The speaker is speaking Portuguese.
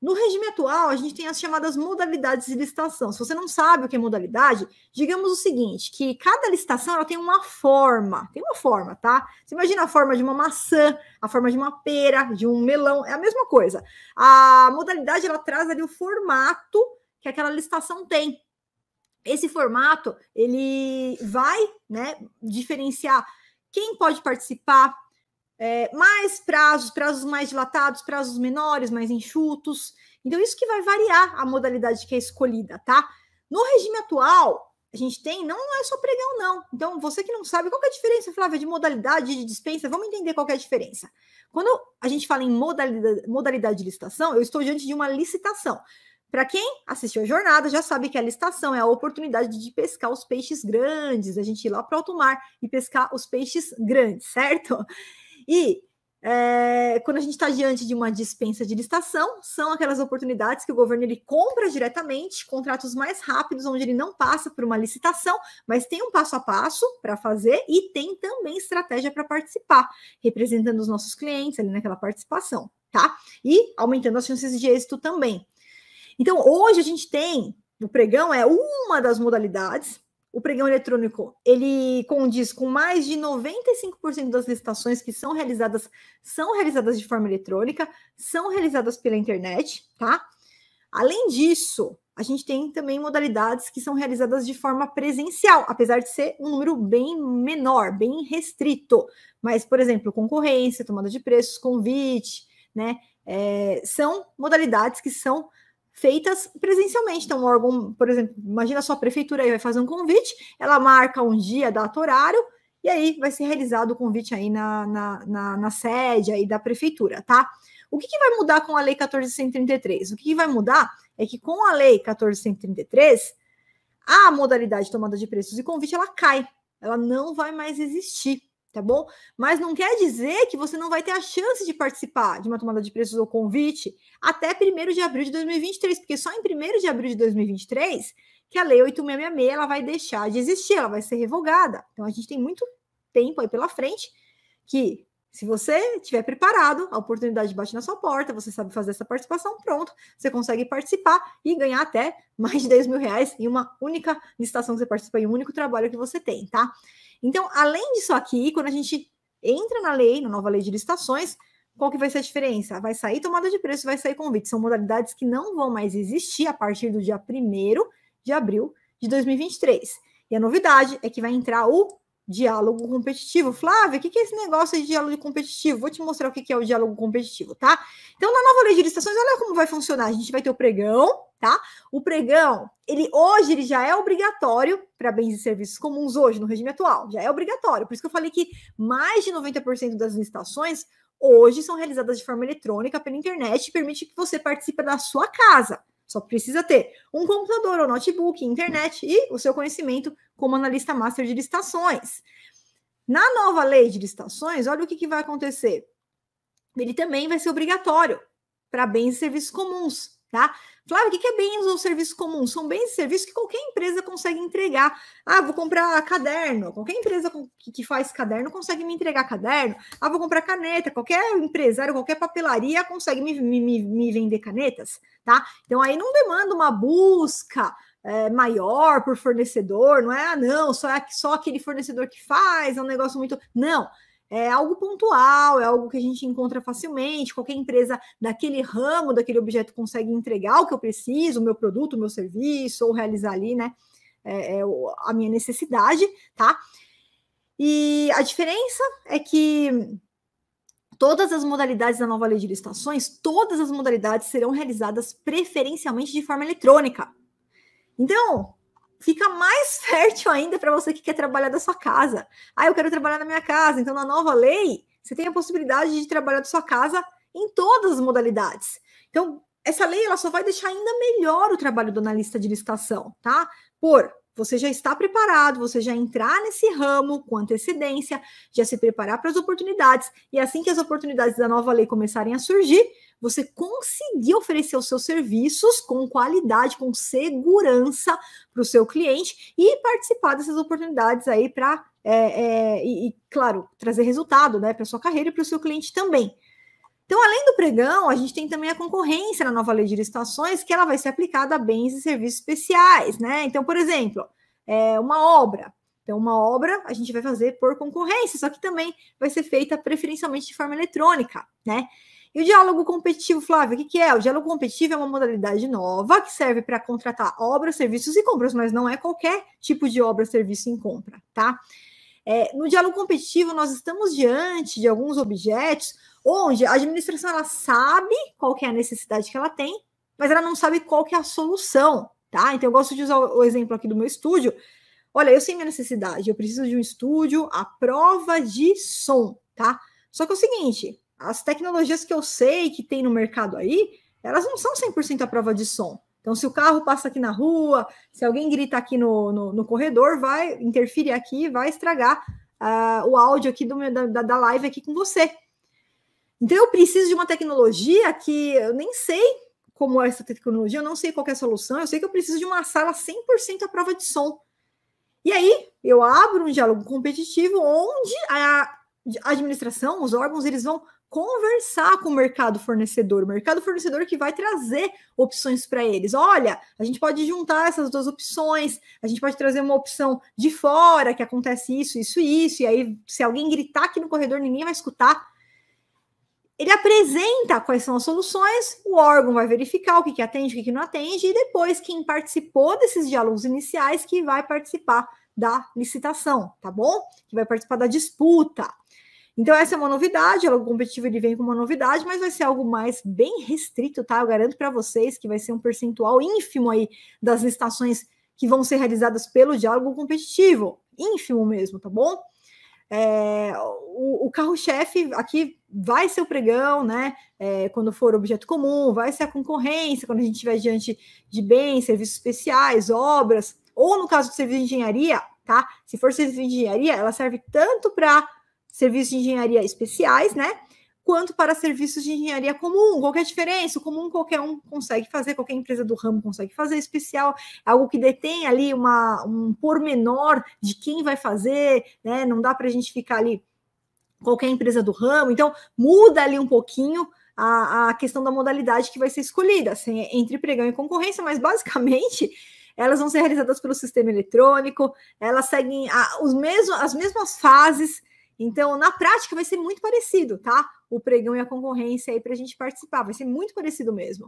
No regime atual, a gente tem as chamadas modalidades de licitação. Se você não sabe o que é modalidade, digamos o seguinte, que cada licitação ela tem uma forma, tem uma forma, tá? Você imagina a forma de uma maçã, a forma de uma pera, de um melão, é a mesma coisa. A modalidade, ela traz ali o formato que aquela licitação tem. Esse formato, ele vai, né, diferenciar quem pode participar, é, mais prazos, prazos mais dilatados, prazos menores, mais enxutos. Então, isso que vai variar a modalidade que é escolhida, tá? No regime atual, a gente tem, não é só pregão, não. Então, você que não sabe, qual é a diferença, Flávia, de modalidade, de dispensa? Vamos entender qual é a diferença. Quando a gente fala em modalidade, modalidade de licitação, eu estou diante de uma licitação. Para quem assistiu a jornada, já sabe que a licitação é a oportunidade de pescar os peixes grandes, a gente ir lá para o alto mar e pescar os peixes grandes, certo? E é, quando a gente está diante de uma dispensa de licitação, são aquelas oportunidades que o governo ele compra diretamente, contratos mais rápidos, onde ele não passa por uma licitação, mas tem um passo a passo para fazer e tem também estratégia para participar, representando os nossos clientes ali naquela participação, tá? E aumentando as chances de êxito também. Então, hoje a gente tem, o pregão é uma das modalidades o pregão eletrônico ele condiz com mais de 95% das licitações que são realizadas são realizadas de forma eletrônica, são realizadas pela internet, tá? Além disso, a gente tem também modalidades que são realizadas de forma presencial, apesar de ser um número bem menor, bem restrito. Mas, por exemplo, concorrência, tomada de preços, convite, né? É, são modalidades que são feitas presencialmente. Então, um órgão, por exemplo, imagina a sua prefeitura aí vai fazer um convite, ela marca um dia, data, horário, e aí vai ser realizado o convite aí na, na, na, na sede aí da prefeitura, tá? O que, que, vai mudar com a Lei 1433? O que, que vai mudar é que com a Lei 1433, a modalidade de tomada de preços e convite ela cai, ela não vai mais existir tá bom? Mas não quer dizer que você não vai ter a chance de participar de uma tomada de preços ou convite até 1 de abril de 2023, porque só em 1 de abril de 2023 que a Lei 8666 ela vai deixar de existir, ela vai ser revogada. Então a gente tem muito tempo aí pela frente que se você tiver preparado, a oportunidade bate na sua porta, você sabe fazer essa participação, pronto, você consegue participar e ganhar até mais de 10 mil reais em uma única licitação que você participa, em um único trabalho que você tem, tá? Então, além disso aqui, quando a gente entra na lei, na nova lei de licitações, qual que vai ser a diferença? Vai sair tomada de preço, vai sair convite. São modalidades que não vão mais existir a partir do dia 1 de abril de 2023. E a novidade é que vai entrar o diálogo competitivo. Flávia, o que, é esse negócio de diálogo competitivo? Vou te mostrar o que, que é o diálogo competitivo, tá? Então, na nova lei de licitações, olha como vai funcionar. A gente vai ter o pregão, tá? O pregão, ele hoje ele já é obrigatório para bens e serviços comuns hoje no regime atual, já é obrigatório. Por isso que eu falei que mais de 90% das licitações hoje são realizadas de forma eletrônica pela internet e permite que você participe da sua casa. Só precisa ter um computador ou notebook, internet e o seu conhecimento como analista master de licitações. Na nova lei de licitações, olha o que, que vai acontecer. Ele também vai ser obrigatório para bens e serviços comuns tá? Flávio, ah, o que é bens ou serviços comuns? São bens e serviços que qualquer empresa consegue entregar. Ah, vou comprar caderno. Qualquer empresa que faz caderno consegue me entregar caderno. Ah, vou comprar caneta. Qualquer empresário, qualquer papelaria consegue me, me, me vender canetas, tá? Então aí não demanda uma busca é, maior por fornecedor, não é, ah, não, só, é, só aquele fornecedor que faz, é um negócio muito. Não é algo pontual, é algo que a gente encontra facilmente, qualquer empresa daquele ramo, daquele objeto consegue entregar o que eu preciso, o meu produto, o meu serviço, ou realizar ali, né, é, é a minha necessidade, tá? E a diferença é que todas as modalidades da nova lei de licitações, todas as modalidades serão realizadas preferencialmente de forma eletrônica. Então, fica mais fértil ainda para você que quer trabalhar da sua casa. Ah, eu quero trabalhar na minha casa. Então, na nova lei, você tem a possibilidade de trabalhar da sua casa em todas as modalidades. Então, essa lei ela só vai deixar ainda melhor o trabalho do analista de licitação, tá? Por você já está preparado, você já entrar nesse ramo com antecedência, já se preparar para as oportunidades, e assim que as oportunidades da nova lei começarem a surgir, você conseguir oferecer os seus serviços com qualidade, com segurança para o seu cliente e participar dessas oportunidades aí para, é, é, e, e, claro, trazer resultado né, para sua carreira e para o seu cliente também. Então, além do pregão, a gente tem também a concorrência na nova lei de licitações, que ela vai ser aplicada a bens e serviços especiais, né? Então, por exemplo, é uma obra. Então, uma obra a gente vai fazer por concorrência, só que também vai ser feita preferencialmente de forma eletrônica, né? E o diálogo competitivo, Flávio, o que, que, é? O diálogo competitivo é uma modalidade nova que serve para contratar obras, serviços e compras, mas não é qualquer tipo de obra, serviço e compra, tá? É, no diálogo competitivo, nós estamos diante de alguns objetos onde a administração ela sabe qual é a necessidade que ela tem, mas ela não sabe qual que é a solução, tá? Então, eu gosto de usar o exemplo aqui do meu estúdio. Olha, eu sei minha necessidade, eu preciso de um estúdio à prova de som, tá? Só que é o seguinte, as tecnologias que eu sei que tem no mercado aí, elas não são 100% à prova de som. Então, se o carro passa aqui na rua, se alguém grita aqui no, no, no corredor, vai interferir aqui, vai estragar uh, o áudio aqui do, da, da live aqui com você. Então, eu preciso de uma tecnologia que eu nem sei como é essa tecnologia, eu não sei qual é a solução, eu sei que eu preciso de uma sala 100% à prova de som. E aí, eu abro um diálogo competitivo onde a administração, os órgãos, eles vão conversar com o mercado fornecedor, o mercado fornecedor que vai trazer opções para eles. Olha, a gente pode juntar essas duas opções, a gente pode trazer uma opção de fora que acontece isso, isso, isso, e aí se alguém gritar aqui no corredor, ninguém vai escutar. Ele apresenta quais são as soluções, o órgão vai verificar o que, que atende, o que, que não atende, e depois quem participou desses diálogos iniciais que vai participar da licitação, tá bom? Que vai participar da disputa. Então, essa é uma novidade, é o competitivo ele vem com uma novidade, mas vai ser algo mais bem restrito, tá? Eu garanto para vocês que vai ser um percentual ínfimo aí das licitações que vão ser realizadas pelo diálogo competitivo. Ínfimo mesmo, tá bom? É, o, o carro-chefe aqui vai ser o pregão, né? É, quando for objeto comum, vai ser a concorrência, quando a gente estiver diante de bens, serviços especiais, obras, ou no caso do serviço de engenharia, tá? Se for serviço de engenharia, ela serve tanto para serviços de engenharia especiais, né? Quanto para serviços de engenharia comum, qual é a diferença? O comum qualquer um consegue fazer, qualquer empresa do ramo consegue fazer, especial é algo que detém ali uma, um pormenor de quem vai fazer, né? Não dá para a gente ficar ali qualquer empresa do ramo, então muda ali um pouquinho a, a questão da modalidade que vai ser escolhida, assim, entre pregão e concorrência, mas basicamente elas vão ser realizadas pelo sistema eletrônico, elas seguem a, os mesmo, as mesmas fases então, na prática, vai ser muito parecido, tá? O pregão e a concorrência aí para a gente participar, vai ser muito parecido mesmo.